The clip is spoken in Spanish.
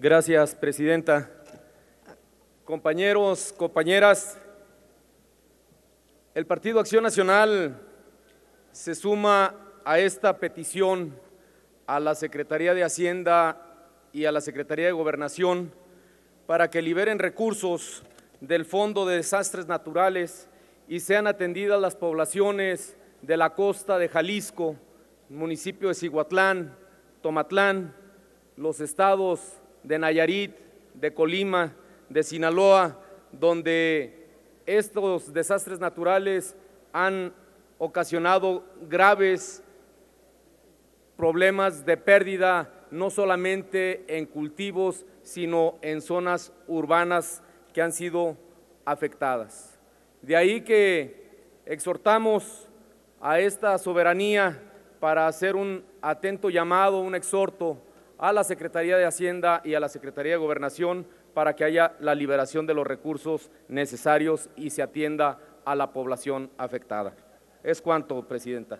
Gracias, Presidenta. Compañeros, compañeras, el Partido Acción Nacional se suma a esta petición a la Secretaría de Hacienda y a la Secretaría de Gobernación para que liberen recursos del Fondo de Desastres Naturales y sean atendidas las poblaciones de la costa de Jalisco, municipio de Ziguatlán, Tomatlán, los estados de Nayarit, de Colima, de Sinaloa, donde estos desastres naturales han ocasionado graves problemas de pérdida, no solamente en cultivos, sino en zonas urbanas que han sido afectadas. De ahí que exhortamos a esta soberanía para hacer un atento llamado, un exhorto a la Secretaría de Hacienda y a la Secretaría de Gobernación para que haya la liberación de los recursos necesarios y se atienda a la población afectada. Es cuanto, Presidenta.